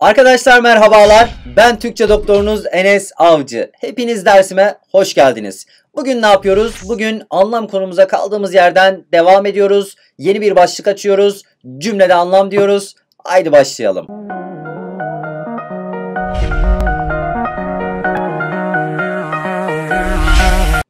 Arkadaşlar merhabalar. Ben Türkçe doktorunuz Enes Avcı. Hepiniz dersime hoş geldiniz. Bugün ne yapıyoruz? Bugün anlam konumuza kaldığımız yerden devam ediyoruz. Yeni bir başlık açıyoruz. Cümlede anlam diyoruz. Haydi başlayalım.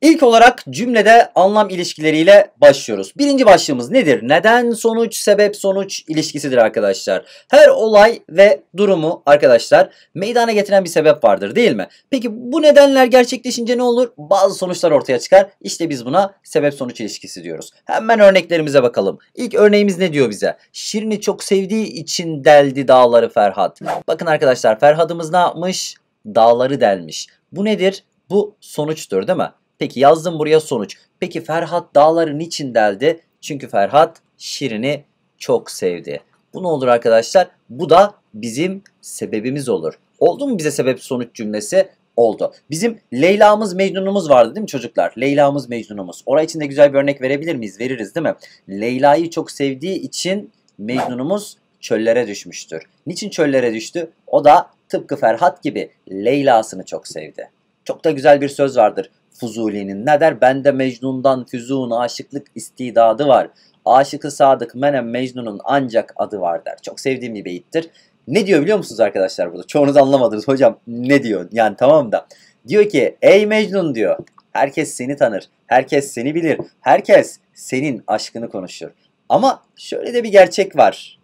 İlk olarak cümlede anlam ilişkileriyle başlıyoruz. Birinci başlığımız nedir? Neden sonuç sebep sonuç ilişkisidir arkadaşlar. Her olay ve durumu arkadaşlar meydana getiren bir sebep vardır değil mi? Peki bu nedenler gerçekleşince ne olur? Bazı sonuçlar ortaya çıkar. İşte biz buna sebep sonuç ilişkisi diyoruz. Hemen örneklerimize bakalım. İlk örneğimiz ne diyor bize? Şirin'i çok sevdiği için deldi dağları Ferhat. Bakın arkadaşlar Ferhat'ımız ne yapmış? Dağları delmiş. Bu nedir? Bu sonuçtur değil mi? Peki yazdım buraya sonuç. Peki Ferhat dağların için deldi? Çünkü Ferhat Şirin'i çok sevdi. Bu ne olur arkadaşlar? Bu da bizim sebebimiz olur. Oldu mu bize sebep sonuç cümlesi? Oldu. Bizim Leyla'mız Mecnun'umuz vardı değil mi çocuklar? Leyla'mız Mecnun'umuz. Oraya için de güzel bir örnek verebilir miyiz? Veririz değil mi? Leyla'yı çok sevdiği için Mecnun'umuz çöllere düşmüştür. Niçin çöllere düştü? O da tıpkı Ferhat gibi Leyla'sını çok sevdi. Çok da güzel bir söz vardır. Fuzuli'nin ne der? Bende Mecnun'dan füzun aşıklık istidadı var. Aşıkı sadık menem Mecnun'un ancak adı var der. Çok sevdiğim bir beyittir. Ne diyor biliyor musunuz arkadaşlar burada? Çoğunuz anlamadınız hocam ne diyor? Yani tamam da. Diyor ki ey Mecnun diyor. Herkes seni tanır. Herkes seni bilir. Herkes senin aşkını konuşur. Ama şöyle de bir gerçek var.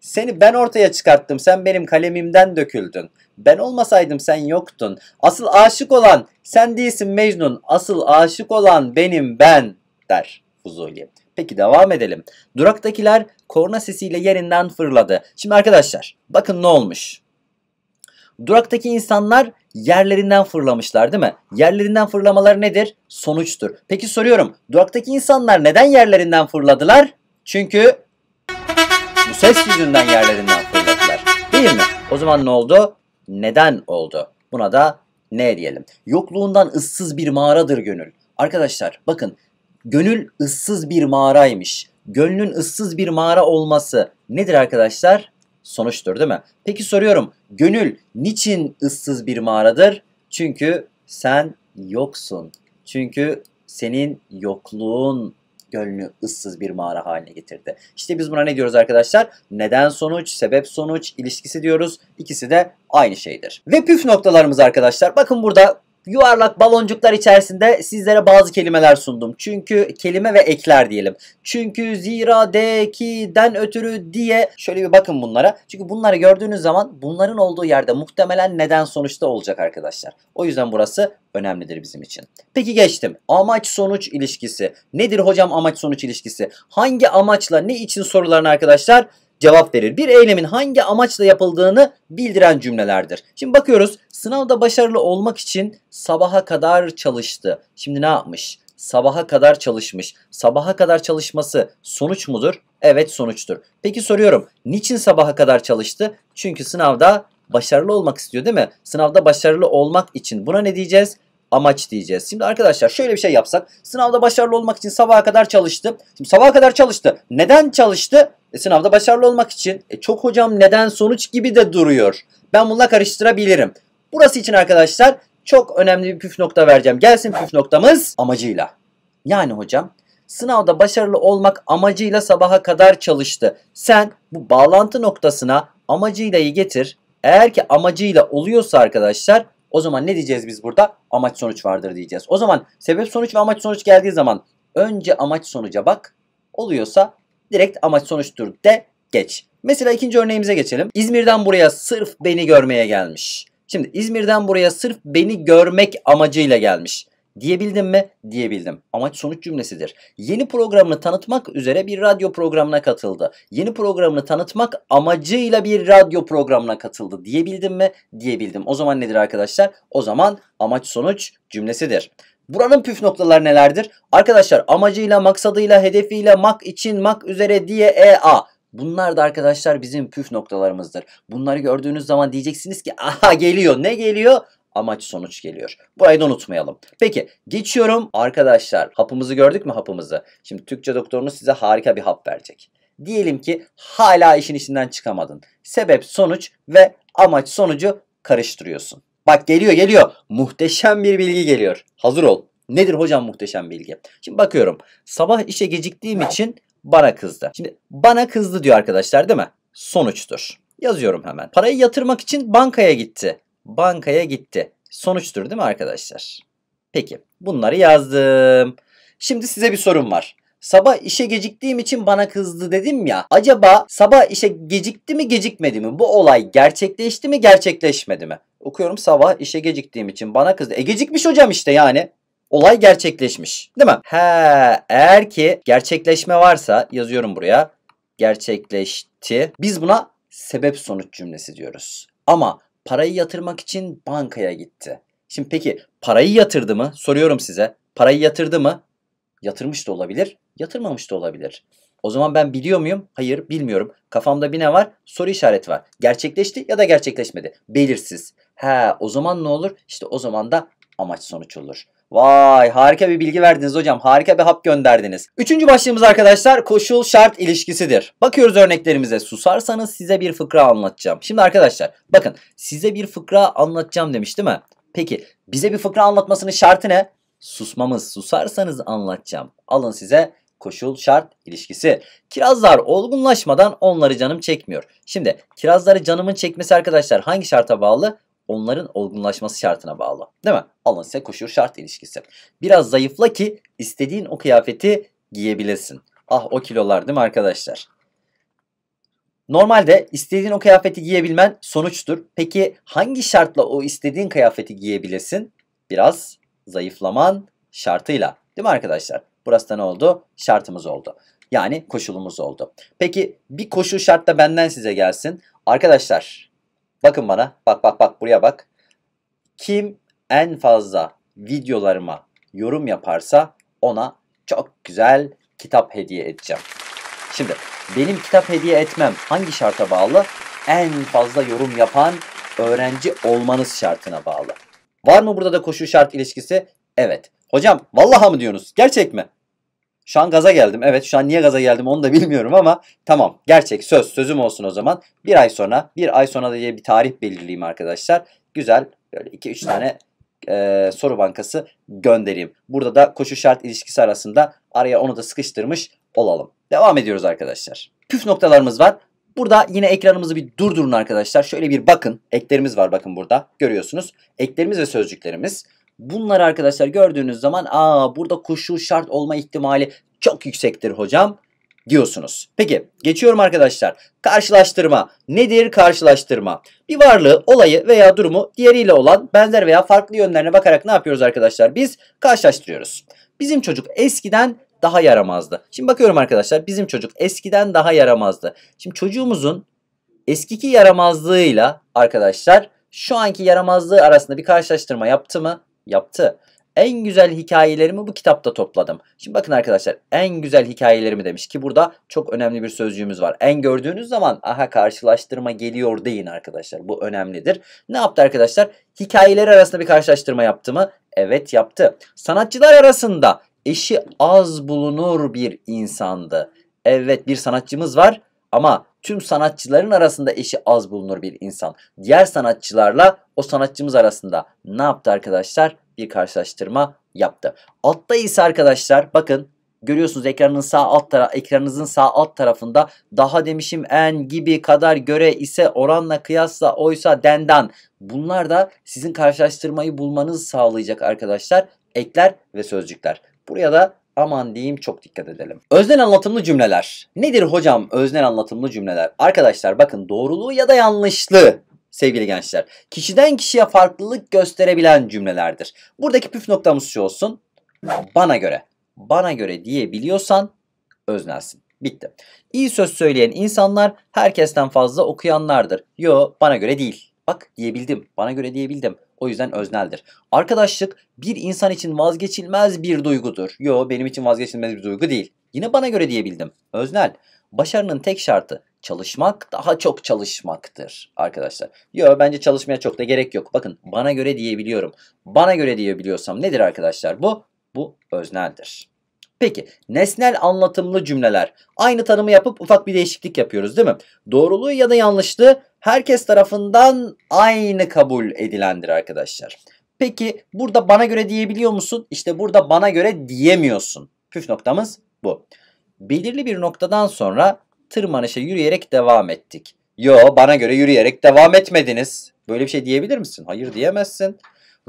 Seni ben ortaya çıkarttım. Sen benim kalemimden döküldün. Ben olmasaydım sen yoktun. Asıl aşık olan sen değilsin Mecnun. Asıl aşık olan benim ben der Fuzuli. Peki devam edelim. Duraktakiler korna sesiyle yerinden fırladı. Şimdi arkadaşlar bakın ne olmuş. Duraktaki insanlar yerlerinden fırlamışlar değil mi? Yerlerinden fırlamaları nedir? Sonuçtur. Peki soruyorum. Duraktaki insanlar neden yerlerinden fırladılar? Çünkü bu ses yüzünden yerlerinden fırladılar. Değil mi? O zaman ne oldu? Neden oldu? Buna da ne diyelim? Yokluğundan ıssız bir mağaradır gönül. Arkadaşlar bakın gönül ıssız bir mağaraymış. Gönlün ıssız bir mağara olması nedir arkadaşlar? Sonuçtur değil mi? Peki soruyorum. Gönül niçin ıssız bir mağaradır? Çünkü sen yoksun. Çünkü senin yokluğun gönlünü ıssız bir mağara haline getirdi. İşte biz buna ne diyoruz arkadaşlar? Neden sonuç, sebep sonuç ilişkisi diyoruz. İkisi de aynı şeydir. Ve püf noktalarımız arkadaşlar. Bakın burada yuvarlak baloncuklar içerisinde sizlere bazı kelimeler sundum. Çünkü kelime ve ekler diyelim. Çünkü zira de ki den ötürü diye şöyle bir bakın bunlara. Çünkü bunları gördüğünüz zaman bunların olduğu yerde muhtemelen neden sonuçta olacak arkadaşlar. O yüzden burası önemlidir bizim için. Peki geçtim. Amaç sonuç ilişkisi. Nedir hocam amaç sonuç ilişkisi? Hangi amaçla ne için sorularını arkadaşlar? cevap verir. Bir eylemin hangi amaçla yapıldığını bildiren cümlelerdir. Şimdi bakıyoruz sınavda başarılı olmak için sabaha kadar çalıştı. Şimdi ne yapmış? Sabaha kadar çalışmış. Sabaha kadar çalışması sonuç mudur? Evet sonuçtur. Peki soruyorum niçin sabaha kadar çalıştı? Çünkü sınavda başarılı olmak istiyor değil mi? Sınavda başarılı olmak için buna ne diyeceğiz? amaç diyeceğiz. Şimdi arkadaşlar şöyle bir şey yapsak. Sınavda başarılı olmak için sabaha kadar çalıştı. Şimdi sabaha kadar çalıştı. Neden çalıştı? E, sınavda başarılı olmak için e, çok hocam neden sonuç gibi de duruyor. Ben bununla karıştırabilirim. Burası için arkadaşlar çok önemli bir püf nokta vereceğim. Gelsin püf noktamız amacıyla. Yani hocam sınavda başarılı olmak amacıyla sabaha kadar çalıştı. Sen bu bağlantı noktasına amacıylayı getir. Eğer ki amacıyla oluyorsa arkadaşlar o zaman ne diyeceğiz biz burada? Amaç sonuç vardır diyeceğiz. O zaman sebep sonuç ve amaç sonuç geldiği zaman önce amaç sonuca bak. Oluyorsa direkt amaç sonuçtur de geç. Mesela ikinci örneğimize geçelim. İzmir'den buraya sırf beni görmeye gelmiş. Şimdi İzmir'den buraya sırf beni görmek amacıyla gelmiş. Diyebildim mi? Diyebildim. Amaç sonuç cümlesidir. Yeni programını tanıtmak üzere bir radyo programına katıldı. Yeni programını tanıtmak amacıyla bir radyo programına katıldı. Diyebildim mi? Diyebildim. O zaman nedir arkadaşlar? O zaman amaç sonuç cümlesidir. Buranın püf noktaları nelerdir? Arkadaşlar amacıyla, maksadıyla, hedefiyle, mak için, mak üzere diye EA. Bunlar da arkadaşlar bizim püf noktalarımızdır. Bunları gördüğünüz zaman diyeceksiniz ki aha geliyor. Ne geliyor? amaç sonuç geliyor. Burayı da unutmayalım. Peki geçiyorum arkadaşlar. Hapımızı gördük mü hapımızı? Şimdi Türkçe doktorunuz size harika bir hap verecek. Diyelim ki hala işin içinden çıkamadın. Sebep sonuç ve amaç sonucu karıştırıyorsun. Bak geliyor geliyor. Muhteşem bir bilgi geliyor. Hazır ol. Nedir hocam muhteşem bilgi? Şimdi bakıyorum. Sabah işe geciktiğim için bana kızdı. Şimdi bana kızdı diyor arkadaşlar değil mi? Sonuçtur. Yazıyorum hemen. Parayı yatırmak için bankaya gitti. Bankaya gitti. Sonuçtur değil mi arkadaşlar? Peki bunları yazdım. Şimdi size bir sorum var. Sabah işe geciktiğim için bana kızdı dedim ya. Acaba sabah işe gecikti mi gecikmedi mi? Bu olay gerçekleşti mi gerçekleşmedi mi? Okuyorum sabah işe geciktiğim için bana kızdı. E gecikmiş hocam işte yani. Olay gerçekleşmiş. Değil mi? He, eğer ki gerçekleşme varsa yazıyorum buraya. Gerçekleşti. Biz buna sebep sonuç cümlesi diyoruz. Ama parayı yatırmak için bankaya gitti. Şimdi peki parayı yatırdı mı? Soruyorum size. Parayı yatırdı mı? Yatırmış da olabilir, yatırmamış da olabilir. O zaman ben biliyor muyum? Hayır bilmiyorum. Kafamda bir ne var? Soru işareti var. Gerçekleşti ya da gerçekleşmedi. Belirsiz. He o zaman ne olur? İşte o zaman da amaç sonuç olur. Vay harika bir bilgi verdiniz hocam. Harika bir hap gönderdiniz. Üçüncü başlığımız arkadaşlar koşul şart ilişkisidir. Bakıyoruz örneklerimize. Susarsanız size bir fıkra anlatacağım. Şimdi arkadaşlar bakın size bir fıkra anlatacağım demiş değil mi? Peki bize bir fıkra anlatmasının şartı ne? Susmamız. Susarsanız anlatacağım. Alın size koşul şart ilişkisi. Kirazlar olgunlaşmadan onları canım çekmiyor. Şimdi kirazları canımın çekmesi arkadaşlar hangi şarta bağlı? Onların olgunlaşması şartına bağlı. Değil mi? Alın size koşul şart ilişkisi. Biraz zayıfla ki istediğin o kıyafeti giyebilesin. Ah o kilolar değil mi arkadaşlar? Normalde istediğin o kıyafeti giyebilmen sonuçtur. Peki hangi şartla o istediğin kıyafeti giyebilesin? Biraz zayıflaman şartıyla. Değil mi arkadaşlar? Burası da ne oldu? Şartımız oldu. Yani koşulumuz oldu. Peki bir koşul şart da benden size gelsin. Arkadaşlar bakın bana. Bak bak bak buraya bak. Kim en fazla videolarıma yorum yaparsa ona çok güzel kitap hediye edeceğim. Şimdi benim kitap hediye etmem hangi şarta bağlı? En fazla yorum yapan öğrenci olmanız şartına bağlı. Var mı burada da koşu şart ilişkisi? Evet. Hocam vallaha mı diyorsunuz? Gerçek mi? Şu an gaza geldim. Evet şu an niye gaza geldim onu da bilmiyorum ama tamam. Gerçek söz sözüm olsun o zaman. Bir ay sonra bir ay sonra diye bir tarih belirleyeyim arkadaşlar. Güzel böyle 2-3 tane e, soru bankası göndereyim. Burada da koşu şart ilişkisi arasında araya onu da sıkıştırmış olalım. Devam ediyoruz arkadaşlar. Püf noktalarımız var. Burada yine ekranımızı bir durdurun arkadaşlar. Şöyle bir bakın. Eklerimiz var bakın burada. Görüyorsunuz. Eklerimiz ve sözcüklerimiz. Bunları arkadaşlar gördüğünüz zaman aa burada koşul şart olma ihtimali çok yüksektir hocam diyorsunuz. Peki geçiyorum arkadaşlar. Karşılaştırma. Nedir karşılaştırma? Bir varlığı, olayı veya durumu diğeriyle olan benzer veya farklı yönlerine bakarak ne yapıyoruz arkadaşlar? Biz karşılaştırıyoruz. Bizim çocuk eskiden daha yaramazdı. Şimdi bakıyorum arkadaşlar bizim çocuk eskiden daha yaramazdı. Şimdi çocuğumuzun eskiki yaramazlığıyla arkadaşlar şu anki yaramazlığı arasında bir karşılaştırma yaptı mı? yaptı. En güzel hikayelerimi bu kitapta topladım. Şimdi bakın arkadaşlar en güzel hikayelerimi demiş ki burada çok önemli bir sözcüğümüz var. En gördüğünüz zaman aha karşılaştırma geliyor deyin arkadaşlar. Bu önemlidir. Ne yaptı arkadaşlar? Hikayeleri arasında bir karşılaştırma yaptı mı? Evet yaptı. Sanatçılar arasında eşi az bulunur bir insandı. Evet bir sanatçımız var ama tüm sanatçıların arasında eşi az bulunur bir insan. Diğer sanatçılarla o sanatçımız arasında ne yaptı arkadaşlar? Bir karşılaştırma yaptı. Altta ise arkadaşlar bakın görüyorsunuz ekranın sağ alt tara ekranınızın sağ alt tarafında daha demişim en gibi kadar göre ise oranla kıyasla oysa denden bunlar da sizin karşılaştırmayı bulmanızı sağlayacak arkadaşlar ekler ve sözcükler. Buraya da aman diyeyim çok dikkat edelim. Öznel anlatımlı cümleler. Nedir hocam öznel anlatımlı cümleler? Arkadaşlar bakın doğruluğu ya da yanlışlığı sevgili gençler. Kişiden kişiye farklılık gösterebilen cümlelerdir. Buradaki püf noktamız şu olsun. Bana göre, bana göre diyebiliyorsan öznelsin. Bitti. İyi söz söyleyen insanlar herkesten fazla okuyanlardır. Yo bana göre değil. Bak diyebildim. Bana göre diyebildim. O yüzden özneldir. Arkadaşlık bir insan için vazgeçilmez bir duygudur. Yo benim için vazgeçilmez bir duygu değil. Yine bana göre diyebildim. Öznel. Başarının tek şartı çalışmak daha çok çalışmaktır arkadaşlar. Yo bence çalışmaya çok da gerek yok. Bakın bana göre diyebiliyorum. Bana göre diyebiliyorsam nedir arkadaşlar bu? Bu özneldir. Peki nesnel anlatımlı cümleler. Aynı tanımı yapıp ufak bir değişiklik yapıyoruz değil mi? Doğruluğu ya da yanlışlığı herkes tarafından aynı kabul edilendir arkadaşlar. Peki burada bana göre diyebiliyor musun? İşte burada bana göre diyemiyorsun. Püf noktamız bu. Belirli bir noktadan sonra tırmanışa yürüyerek devam ettik. Yo bana göre yürüyerek devam etmediniz. Böyle bir şey diyebilir misin? Hayır diyemezsin.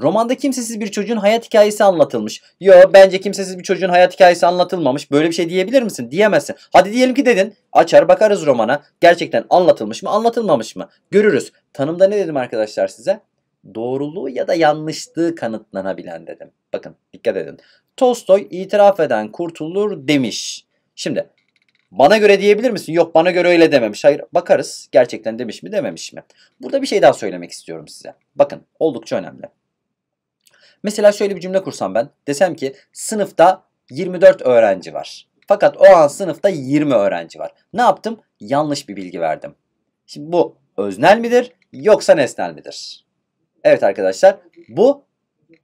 Romanda kimsesiz bir çocuğun hayat hikayesi anlatılmış. Yo bence kimsesiz bir çocuğun hayat hikayesi anlatılmamış. Böyle bir şey diyebilir misin? Diyemezsin. Hadi diyelim ki dedin. Açar bakarız romana. Gerçekten anlatılmış mı anlatılmamış mı? Görürüz. Tanımda ne dedim arkadaşlar size? Doğruluğu ya da yanlışlığı kanıtlanabilen dedim. Bakın dikkat edin. Tolstoy itiraf eden kurtulur demiş. Şimdi bana göre diyebilir misin? Yok bana göre öyle dememiş. Hayır bakarız gerçekten demiş mi dememiş mi? Burada bir şey daha söylemek istiyorum size. Bakın oldukça önemli. Mesela şöyle bir cümle kursam ben. Desem ki sınıfta 24 öğrenci var. Fakat o an sınıfta 20 öğrenci var. Ne yaptım? Yanlış bir bilgi verdim. Şimdi bu öznel midir yoksa nesnel midir? Evet arkadaşlar bu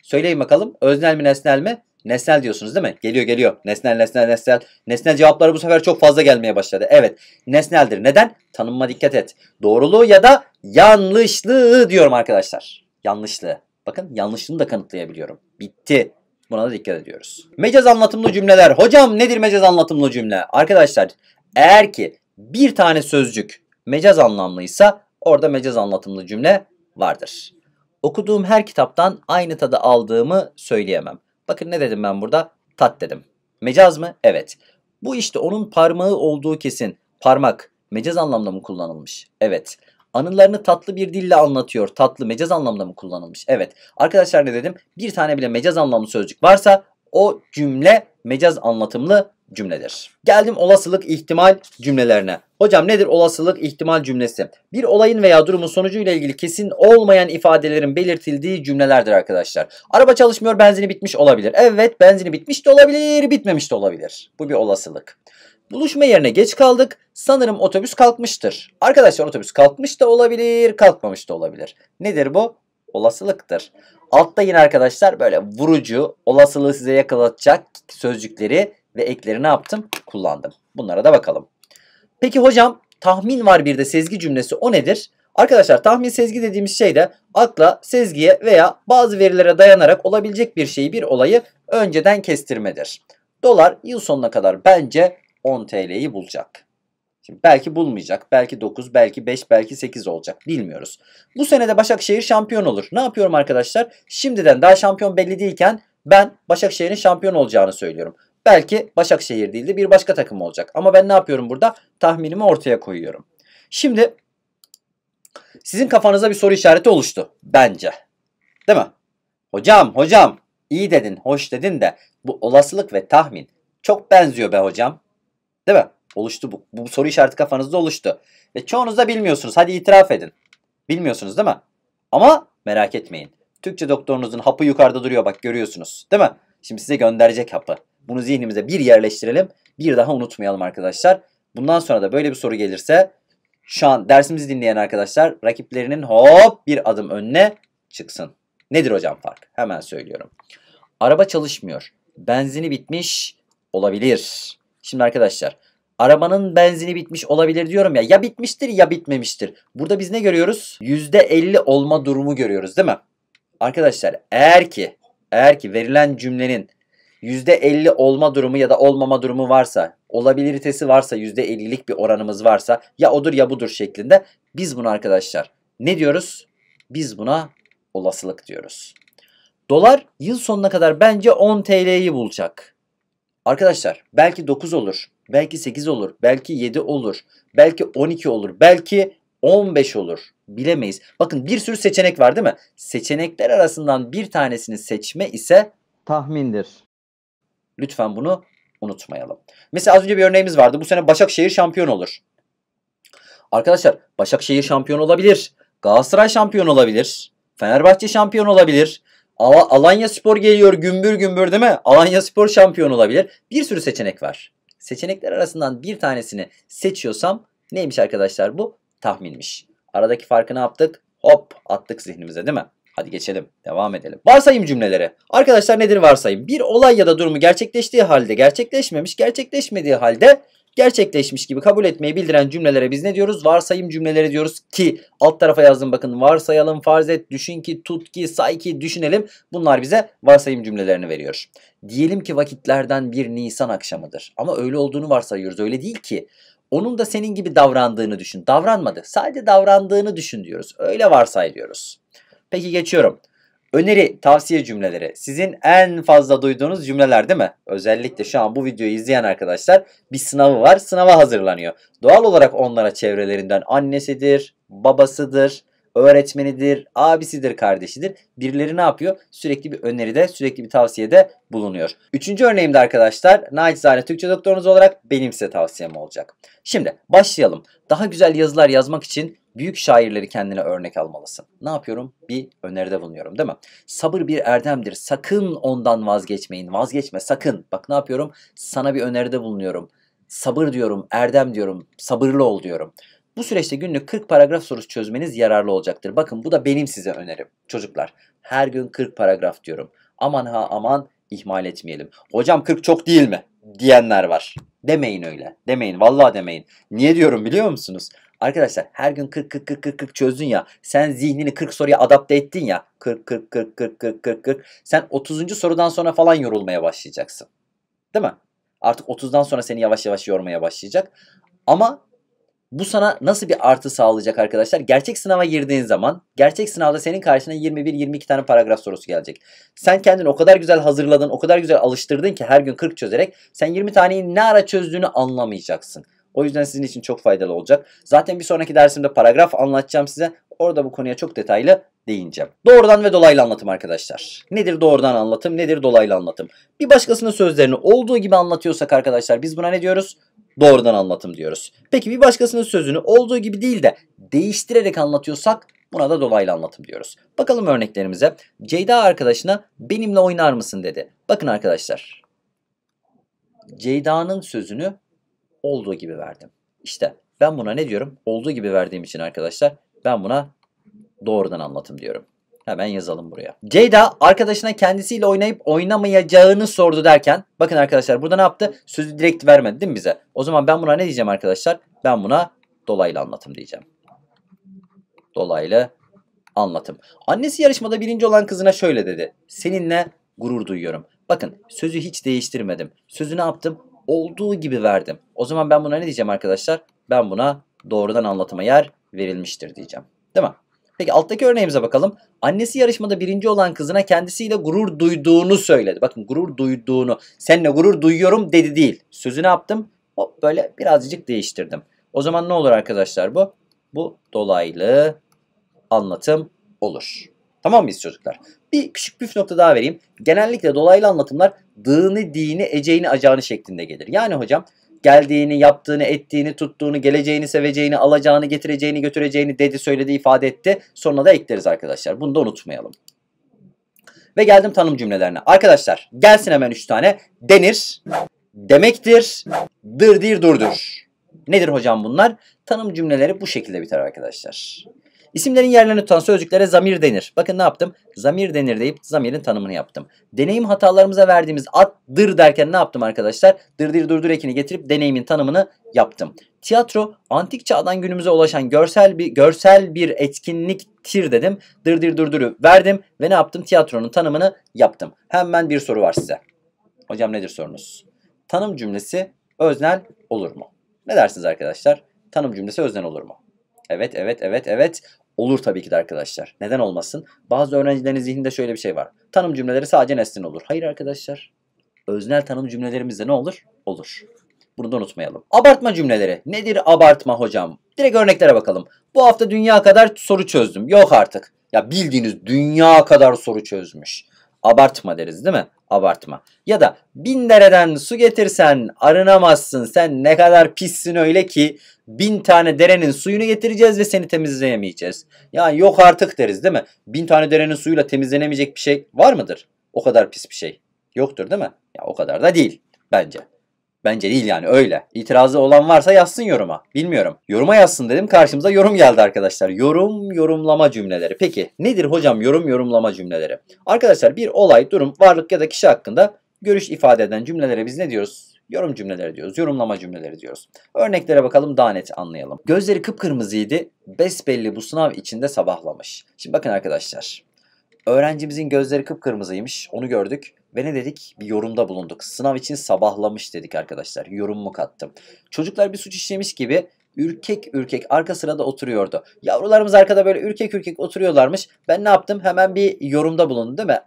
söyleyin bakalım öznel mi nesnel mi? Nesnel diyorsunuz değil mi? Geliyor geliyor. Nesnel nesnel nesnel. Nesnel cevapları bu sefer çok fazla gelmeye başladı. Evet nesneldir. Neden? Tanımıma dikkat et. Doğruluğu ya da yanlışlığı diyorum arkadaşlar. Yanlışlığı. Bakın yanlışını da kanıtlayabiliyorum. Bitti. Buna da dikkat ediyoruz. Mecaz anlatımlı cümleler. Hocam nedir mecaz anlatımlı cümle? Arkadaşlar eğer ki bir tane sözcük mecaz anlamlıysa orada mecaz anlatımlı cümle vardır. Okuduğum her kitaptan aynı tadı aldığımı söyleyemem. Bakın ne dedim ben burada? Tat dedim. Mecaz mı? Evet. Bu işte onun parmağı olduğu kesin. Parmak mecaz anlamda mı kullanılmış? Evet. Anılarını tatlı bir dille anlatıyor. Tatlı mecaz anlamda mı kullanılmış? Evet. Arkadaşlar ne dedim? Bir tane bile mecaz anlamlı sözcük varsa o cümle mecaz anlatımlı cümledir. Geldim olasılık ihtimal cümlelerine. Hocam nedir olasılık ihtimal cümlesi? Bir olayın veya durumun sonucuyla ilgili kesin olmayan ifadelerin belirtildiği cümlelerdir arkadaşlar. Araba çalışmıyor, benzini bitmiş olabilir. Evet, benzini bitmiş de olabilir, bitmemiş de olabilir. Bu bir olasılık. Buluşma yerine geç kaldık. Sanırım otobüs kalkmıştır. Arkadaşlar otobüs kalkmış da olabilir, kalkmamış da olabilir. Nedir bu? Olasılıktır. Altta yine arkadaşlar böyle vurucu, olasılığı size yakalatacak sözcükleri ve ekleri ne yaptım? Kullandım. Bunlara da bakalım. Peki hocam tahmin var bir de sezgi cümlesi o nedir? Arkadaşlar tahmin sezgi dediğimiz şey de akla, sezgiye veya bazı verilere dayanarak olabilecek bir şeyi bir olayı önceden kestirmedir. Dolar yıl sonuna kadar bence 10 TL'yi bulacak. Şimdi belki bulmayacak, belki 9, belki 5, belki 8 olacak bilmiyoruz. Bu sene de Başakşehir şampiyon olur. Ne yapıyorum arkadaşlar? Şimdiden daha şampiyon belli değilken ben Başakşehir'in şampiyon olacağını söylüyorum. Belki Başakşehir değil de bir başka takım olacak. Ama ben ne yapıyorum burada? Tahminimi ortaya koyuyorum. Şimdi sizin kafanıza bir soru işareti oluştu bence. Değil mi? Hocam, hocam iyi dedin, hoş dedin de bu olasılık ve tahmin çok benziyor be hocam. Değil mi? Oluştu bu. Bu soru işareti kafanızda oluştu. Ve çoğunuz da bilmiyorsunuz. Hadi itiraf edin. Bilmiyorsunuz değil mi? Ama merak etmeyin. Türkçe doktorunuzun hapı yukarıda duruyor bak görüyorsunuz. Değil mi? Şimdi size gönderecek hapı. Bunu zihnimize bir yerleştirelim. Bir daha unutmayalım arkadaşlar. Bundan sonra da böyle bir soru gelirse şu an dersimizi dinleyen arkadaşlar rakiplerinin hop bir adım önüne çıksın. Nedir hocam fark? Hemen söylüyorum. Araba çalışmıyor. Benzini bitmiş olabilir. Şimdi arkadaşlar arabanın benzini bitmiş olabilir diyorum ya. Ya bitmiştir ya bitmemiştir. Burada biz ne görüyoruz? %50 olma durumu görüyoruz değil mi? Arkadaşlar eğer ki eğer ki verilen cümlenin %50 olma durumu ya da olmama durumu varsa, olabiliritesi varsa, %50'lik bir oranımız varsa ya odur ya budur şeklinde biz bunu arkadaşlar ne diyoruz? Biz buna olasılık diyoruz. Dolar yıl sonuna kadar bence 10 TL'yi bulacak. Arkadaşlar belki 9 olur, belki 8 olur, belki 7 olur, belki 12 olur, belki 15 olur. Bilemeyiz. Bakın bir sürü seçenek var değil mi? Seçenekler arasından bir tanesini seçme ise tahmindir. Lütfen bunu unutmayalım. Mesela az önce bir örneğimiz vardı. Bu sene Başakşehir şampiyon olur. Arkadaşlar Başakşehir şampiyon olabilir. Galatasaray şampiyon olabilir. Fenerbahçe şampiyon olabilir. Al Alanya Spor geliyor gümbür gümbür değil mi? Alanya Spor şampiyon olabilir. Bir sürü seçenek var. Seçenekler arasından bir tanesini seçiyorsam neymiş arkadaşlar bu? Tahminmiş. Aradaki farkı ne yaptık? Hop attık zihnimize değil mi? Hadi geçelim. Devam edelim. Varsayım cümleleri. Arkadaşlar nedir varsayım? Bir olay ya da durumu gerçekleştiği halde gerçekleşmemiş, gerçekleşmediği halde gerçekleşmiş gibi kabul etmeyi bildiren cümlelere biz ne diyoruz? Varsayım cümleleri diyoruz ki alt tarafa yazdım bakın varsayalım, farz et, düşün ki, tut ki, say ki, düşünelim. Bunlar bize varsayım cümlelerini veriyor. Diyelim ki vakitlerden bir Nisan akşamıdır. Ama öyle olduğunu varsayıyoruz. Öyle değil ki. Onun da senin gibi davrandığını düşün. Davranmadı. Sadece davrandığını düşün diyoruz. Öyle varsay diyoruz. Peki geçiyorum. Öneri, tavsiye cümleleri. Sizin en fazla duyduğunuz cümleler değil mi? Özellikle şu an bu videoyu izleyen arkadaşlar bir sınavı var, sınava hazırlanıyor. Doğal olarak onlara çevrelerinden annesidir, babasıdır, öğretmenidir, abisidir, kardeşidir. Birileri ne yapıyor? Sürekli bir öneride, sürekli bir tavsiyede bulunuyor. Üçüncü örneğimde arkadaşlar naçizane Türkçe doktorunuz olarak benim size tavsiyem olacak. Şimdi başlayalım. Daha güzel yazılar yazmak için büyük şairleri kendine örnek almalısın. Ne yapıyorum? Bir öneride bulunuyorum değil mi? Sabır bir erdemdir. Sakın ondan vazgeçmeyin. Vazgeçme sakın. Bak ne yapıyorum? Sana bir öneride bulunuyorum. Sabır diyorum, erdem diyorum, sabırlı ol diyorum. Bu süreçte günlük 40 paragraf sorusu çözmeniz yararlı olacaktır. Bakın bu da benim size önerim çocuklar. Her gün 40 paragraf diyorum. Aman ha aman ihmal etmeyelim. Hocam 40 çok değil mi? diyenler var. Demeyin öyle. Demeyin. Vallahi demeyin. Niye diyorum biliyor musunuz? Arkadaşlar her gün 40 40 40 40 40 çözdün ya. Sen zihnini 40 soruya adapte ettin ya. 40 40 40 40 40 40 40. Sen 30. sorudan sonra falan yorulmaya başlayacaksın. Değil mi? Artık 30'dan sonra seni yavaş yavaş yormaya başlayacak. Ama bu sana nasıl bir artı sağlayacak arkadaşlar? Gerçek sınava girdiğin zaman gerçek sınavda senin karşına 21-22 tane paragraf sorusu gelecek. Sen kendini o kadar güzel hazırladın, o kadar güzel alıştırdın ki her gün 40 çözerek sen 20 taneyi ne ara çözdüğünü anlamayacaksın. O yüzden sizin için çok faydalı olacak. Zaten bir sonraki dersimde paragraf anlatacağım size. Orada bu konuya çok detaylı değineceğim. Doğrudan ve dolaylı anlatım arkadaşlar. Nedir doğrudan anlatım, nedir dolaylı anlatım? Bir başkasının sözlerini olduğu gibi anlatıyorsak arkadaşlar biz buna ne diyoruz? doğrudan anlatım diyoruz. Peki bir başkasının sözünü olduğu gibi değil de değiştirerek anlatıyorsak buna da dolaylı anlatım diyoruz. Bakalım örneklerimize. Ceyda arkadaşına benimle oynar mısın dedi. Bakın arkadaşlar. Ceyda'nın sözünü olduğu gibi verdim. İşte ben buna ne diyorum? Olduğu gibi verdiğim için arkadaşlar ben buna doğrudan anlatım diyorum. Hemen yazalım buraya. Ceyda arkadaşına kendisiyle oynayıp oynamayacağını sordu derken bakın arkadaşlar burada ne yaptı? Sözü direkt vermedi değil mi bize? O zaman ben buna ne diyeceğim arkadaşlar? Ben buna dolaylı anlatım diyeceğim. Dolaylı anlatım. Annesi yarışmada birinci olan kızına şöyle dedi. Seninle gurur duyuyorum. Bakın sözü hiç değiştirmedim. Sözü ne yaptım? Olduğu gibi verdim. O zaman ben buna ne diyeceğim arkadaşlar? Ben buna doğrudan anlatıma yer verilmiştir diyeceğim. Değil mi? Peki alttaki örneğimize bakalım. Annesi yarışmada birinci olan kızına kendisiyle gurur duyduğunu söyledi. Bakın gurur duyduğunu. Seninle gurur duyuyorum dedi değil. Sözü ne yaptım? Hop böyle birazcık değiştirdim. O zaman ne olur arkadaşlar bu? Bu dolaylı anlatım olur. Tamam mıyız çocuklar? Bir küçük püf nokta daha vereyim. Genellikle dolaylı anlatımlar dığını, dini, eceğini, acağını şeklinde gelir. Yani hocam geldiğini, yaptığını, ettiğini, tuttuğunu, geleceğini, seveceğini, alacağını, getireceğini, götüreceğini dedi, söyledi, ifade etti. Sonuna da ekleriz arkadaşlar. Bunu da unutmayalım. Ve geldim tanım cümlelerine. Arkadaşlar gelsin hemen 3 tane. Denir, demektir, dırdir durdur. Nedir hocam bunlar? Tanım cümleleri bu şekilde biter arkadaşlar. İsimlerin yerlerini tutan sözcüklere zamir denir. Bakın ne yaptım? Zamir denir deyip zamirin tanımını yaptım. Deneyim hatalarımıza verdiğimiz addır derken ne yaptım arkadaşlar? Dır Dırdır durdur ekini getirip deneyimin tanımını yaptım. Tiyatro antik çağdan günümüze ulaşan görsel bir görsel bir etkinliktir dedim. Dırdır durduru verdim ve ne yaptım? Tiyatronun tanımını yaptım. Hemen bir soru var size. Hocam nedir sorunuz? Tanım cümlesi öznel olur mu? Ne dersiniz arkadaşlar? Tanım cümlesi öznel olur mu? Evet, evet, evet, evet. Olur tabii ki de arkadaşlar. Neden olmasın? Bazı öğrencilerin zihninde şöyle bir şey var. Tanım cümleleri sadece nesnel olur. Hayır arkadaşlar. Öznel tanım cümlelerimizde ne olur? Olur. Bunu da unutmayalım. Abartma cümleleri. Nedir abartma hocam? Direkt örneklere bakalım. Bu hafta dünya kadar soru çözdüm. Yok artık. Ya bildiğiniz dünya kadar soru çözmüş. Abartma deriz değil mi? Abartma. Ya da bin dereden su getirsen arınamazsın. Sen ne kadar pissin öyle ki bin tane derenin suyunu getireceğiz ve seni temizleyemeyeceğiz. Yani yok artık deriz değil mi? Bin tane derenin suyuyla temizlenemeyecek bir şey var mıdır? O kadar pis bir şey. Yoktur değil mi? Ya o kadar da değil bence. Bence değil yani öyle. İtirazı olan varsa yazsın yoruma. Bilmiyorum. Yoruma yazsın dedim karşımıza yorum geldi arkadaşlar. Yorum yorumlama cümleleri. Peki nedir hocam yorum yorumlama cümleleri? Arkadaşlar bir olay, durum, varlık ya da kişi hakkında görüş ifade eden cümlelere biz ne diyoruz? Yorum cümleleri diyoruz, yorumlama cümleleri diyoruz. Örneklere bakalım daha net anlayalım. Gözleri kıpkırmızıydı, besbelli bu sınav içinde sabahlamış. Şimdi bakın arkadaşlar, Öğrencimizin gözleri kıpkırmızıymış. Onu gördük. Ve ne dedik? Bir yorumda bulunduk. Sınav için sabahlamış dedik arkadaşlar. Yorum mu kattım. Çocuklar bir suç işlemiş gibi ürkek ürkek arka sırada oturuyordu. Yavrularımız arkada böyle ürkek ürkek oturuyorlarmış. Ben ne yaptım? Hemen bir yorumda bulundum değil mi?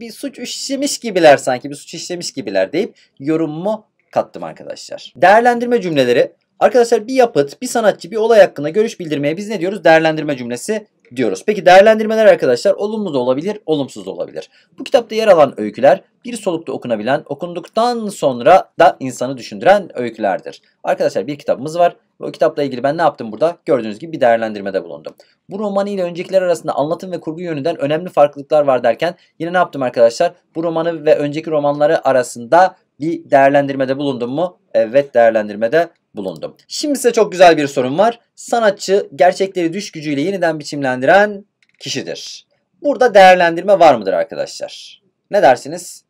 Bir suç işlemiş gibiler sanki bir suç işlemiş gibiler deyip yorum mu kattım arkadaşlar. Değerlendirme cümleleri Arkadaşlar bir yapıt, bir sanatçı, bir olay hakkında görüş bildirmeye biz ne diyoruz? Değerlendirme cümlesi diyoruz. Peki değerlendirmeler arkadaşlar olumlu da olabilir, olumsuz da olabilir. Bu kitapta yer alan öyküler bir solukta okunabilen, okunduktan sonra da insanı düşündüren öykülerdir. Arkadaşlar bir kitabımız var Bu kitapla ilgili ben ne yaptım burada? Gördüğünüz gibi bir değerlendirmede bulundum. Bu romanı ile öncekiler arasında anlatım ve kurgu yönünden önemli farklılıklar var derken yine ne yaptım arkadaşlar? Bu romanı ve önceki romanları arasında bir değerlendirmede bulundum mu? Evet değerlendirmede bulundum. Şimdi size çok güzel bir sorum var. Sanatçı gerçekleri düş gücüyle yeniden biçimlendiren kişidir. Burada değerlendirme var mıdır arkadaşlar? Ne dersiniz?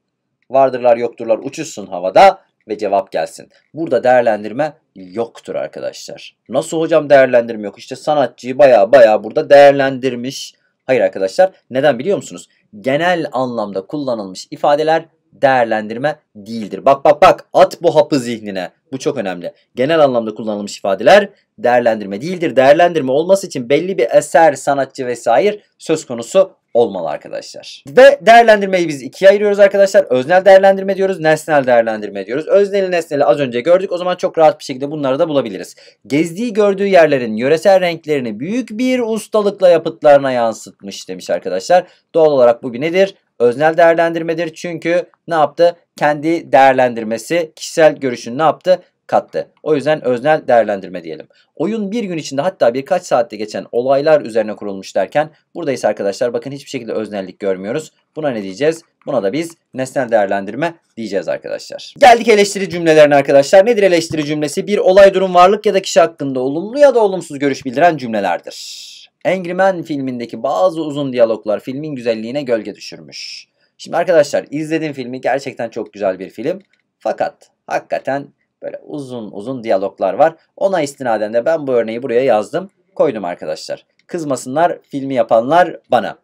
Vardırlar yokturlar uçuşsun havada ve cevap gelsin. Burada değerlendirme yoktur arkadaşlar. Nasıl hocam değerlendirme yok? İşte sanatçıyı baya baya burada değerlendirmiş. Hayır arkadaşlar neden biliyor musunuz? Genel anlamda kullanılmış ifadeler değerlendirme değildir. Bak bak bak at bu hapı zihnine. Bu çok önemli. Genel anlamda kullanılmış ifadeler değerlendirme değildir. Değerlendirme olması için belli bir eser, sanatçı vesaire söz konusu olmalı arkadaşlar. Ve değerlendirmeyi biz ikiye ayırıyoruz arkadaşlar. Öznel değerlendirme diyoruz, nesnel değerlendirme diyoruz. Özneli nesneli az önce gördük. O zaman çok rahat bir şekilde bunları da bulabiliriz. Gezdiği gördüğü yerlerin yöresel renklerini büyük bir ustalıkla yapıtlarına yansıtmış demiş arkadaşlar. Doğal olarak bu bir nedir? öznel değerlendirmedir. Çünkü ne yaptı? Kendi değerlendirmesi kişisel görüşünü ne yaptı? kattı. O yüzden öznel değerlendirme diyelim. Oyun bir gün içinde hatta birkaç saatte geçen olaylar üzerine kurulmuş derken buradayız arkadaşlar bakın hiçbir şekilde öznellik görmüyoruz. Buna ne diyeceğiz? Buna da biz nesnel değerlendirme diyeceğiz arkadaşlar. Geldik eleştiri cümlelerine arkadaşlar. Nedir eleştiri cümlesi? Bir olay, durum, varlık ya da kişi hakkında olumlu ya da olumsuz görüş bildiren cümlelerdir. Angry Man filmindeki bazı uzun diyaloglar filmin güzelliğine gölge düşürmüş. Şimdi arkadaşlar izlediğim filmi gerçekten çok güzel bir film. Fakat hakikaten böyle uzun uzun diyaloglar var. Ona istinaden de ben bu örneği buraya yazdım. Koydum arkadaşlar. Kızmasınlar filmi yapanlar bana.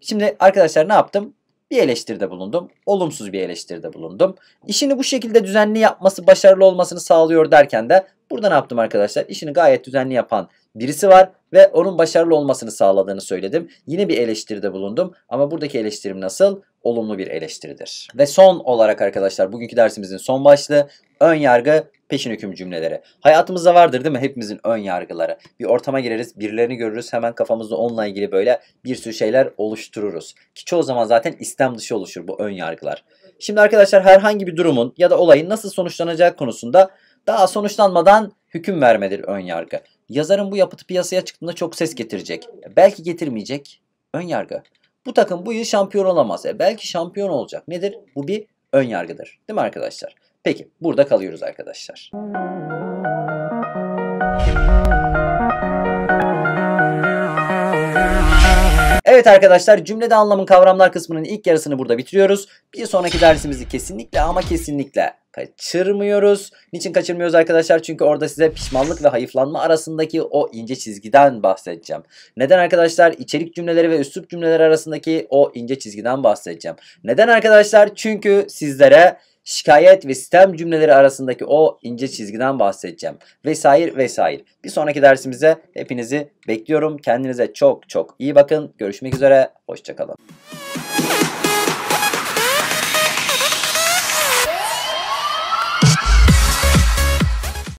Şimdi arkadaşlar ne yaptım? Bir eleştiride bulundum. Olumsuz bir eleştiride bulundum. İşini bu şekilde düzenli yapması başarılı olmasını sağlıyor derken de burada ne yaptım arkadaşlar? İşini gayet düzenli yapan birisi var ve onun başarılı olmasını sağladığını söyledim. Yine bir eleştiride bulundum ama buradaki eleştirim nasıl? Olumlu bir eleştiridir. Ve son olarak arkadaşlar bugünkü dersimizin son başlığı ön yargı peşin hüküm cümleleri. Hayatımızda vardır değil mi hepimizin ön yargıları. Bir ortama gireriz, birilerini görürüz, hemen kafamızda onunla ilgili böyle bir sürü şeyler oluştururuz. Ki çoğu zaman zaten istem dışı oluşur bu ön yargılar. Şimdi arkadaşlar herhangi bir durumun ya da olayın nasıl sonuçlanacağı konusunda daha sonuçlanmadan hüküm vermedir ön yargı. Yazarın bu yapıtı piyasaya çıktığında çok ses getirecek. Belki getirmeyecek. Ön yargı. Bu takım bu yıl şampiyon olamaz. E belki şampiyon olacak. Nedir? Bu bir ön yargıdır. Değil mi arkadaşlar? Peki burada kalıyoruz arkadaşlar. Evet arkadaşlar cümlede anlamın kavramlar kısmının ilk yarısını burada bitiriyoruz. Bir sonraki dersimizi kesinlikle ama kesinlikle kaçırmıyoruz. Niçin kaçırmıyoruz arkadaşlar? Çünkü orada size pişmanlık ve hayıflanma arasındaki o ince çizgiden bahsedeceğim. Neden arkadaşlar? İçerik cümleleri ve üslup cümleleri arasındaki o ince çizgiden bahsedeceğim. Neden arkadaşlar? Çünkü sizlere şikayet ve sistem cümleleri arasındaki o ince çizgiden bahsedeceğim. Vesair vesair. Bir sonraki dersimize hepinizi bekliyorum. Kendinize çok çok iyi bakın. Görüşmek üzere. Hoşçakalın.